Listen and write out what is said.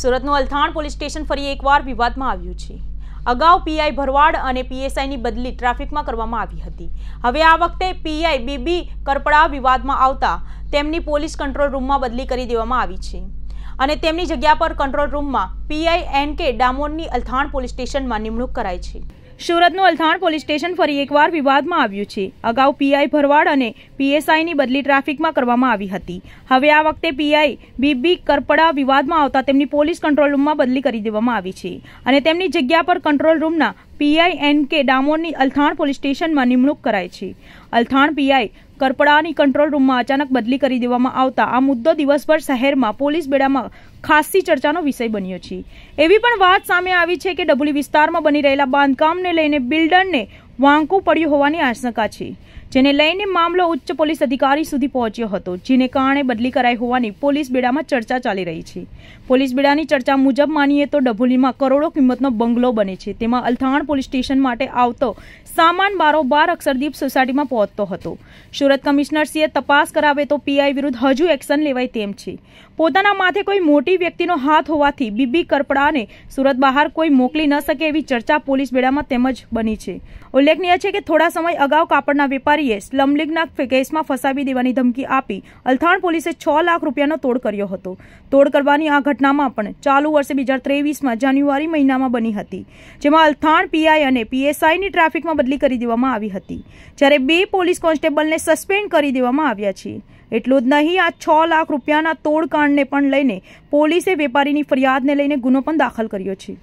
સુરતનું Althan police station ફરી એકવાર વિવાદમાં આવ્યું છે અગાઉ પીઆઈ ભરવાડ અને પીએસઆઈની બદલી ટ્રાફિકમાં કરવામાં આવી હતી હવે આ વખતે પીઆઈ બીબી કરપડા વિવાદમાં આવતા તેમની પોલીસ કંટ્રોલ રૂમમાં બદલી કરી દેવામાં આવી છે અને તેમની જગ્યા પર કંટ્રોલ રૂમમાં પીઆઈ એન કે ડામોરની અલથાણ પોલીસ સ્ટેશનમાં નિમણૂક કરાઈ છે સુરતનું અલથાણ પોલીસ સ્ટેશન ફરી એકવાર વિવાદમાં આવ્યું છે અગાઉ પીઆઈ ભરવાડ અને પીએસઆઈની બદલી ટ્રાફિકમાં કરવામાં આવી હતી હવે આ વખતે પીઆઈ બીબી કરપડા વિવાદમાં આવતા તેમની પોલીસ કંટ્રોલ રૂમમાં બદલી કરી દેવામાં આવી છે અને તેમની જગ્યા પર કંટ્રોલ રૂમના પીઆઈ એન કે ડામોરની અલથાણ પોલીસ સ્ટેશનમાં નિમણૂક કરાઈ છે અલથાણ પીઆઈ કરપડાની કંટ્રોલ રૂમમાં અચાનક બદલી કરી દેવામાં આવતા આ મુદ્દો દિવસભર શહેરમાં પોલીસ બેડામાં ખાસ્સી ચર્ચાનો વિષય બન્યો છે એવી પણ વાત સામે આવી છે કે ડબુલી વિસ્તારમાં બની રહેલા બાંધકામને લઈને બિલ્ડરને વાંકું પડ્યું હોવાની આશંકા છે જેને લઈને મામલો ઉચ્ચ પોલીસ અધિકારી સુધી પહોંચ્યો હતો જેને કારણે બદલી કરાઈ હોવાની પોલીસ બેડામાં ચર્ચા ચાલી રહી છે પોલીસ બેડાની ચર્ચા મુજબ માનીએ તો ડભોલીમાં કરોડો કિંમતનો બંગલો બને છે તેમાં અલથાણ પોલીસ સ્ટેશન માટે આવતો સામાન બારોબાર અક્ષરદીપ સોસાયટીમાં પહોંચતો હતો સુરત કમિશનરસીએ તપાસ કરાવે તો પીઆઈ વિરુદ્ધ હજુ એક્શન લેવાય તેમ છે પોતાના માથે કોઈ મોટી વ્યક્તિનો હાથ હોવાથી બીબી કરપડાને સુરત બહાર કોઈ મોકલી ન શકે એવી ચર્ચા પોલીસ બેડામાં તેમજ બની છે ઉલ્લેખનીય છે કે થોડા સમય અગાઉ કાપડના વેપારી આરોપીએ સ્લમ લીગના કેસમાં ફસાવી દેવાની ધમકી આપી અલથાણ પોલીસે છ લાખ રૂપિયાનો તોડ કર્યો હતો તોડ કરવાની આ ઘટનામાં પણ ચાલુ વર્ષે બે હજાર ત્રેવીસમાં જાન્યુઆરી મહિનામાં બની હતી જેમાં અલથાણ પીઆઈ અને પીએસઆઈની ટ્રાફિકમાં બદલી કરી દેવામાં આવી હતી જ્યારે બે પોલીસ કોન્સ્ટેબલને સસ્પેન્ડ કરી દેવામાં આવ્યા છે એટલું જ નહીં આ છ લાખ રૂપિયાના તોડકાંડને પણ લઈને પોલીસે વેપારીની ફરિયાદને લઈને ગુનો પણ દાખલ કર્યો છે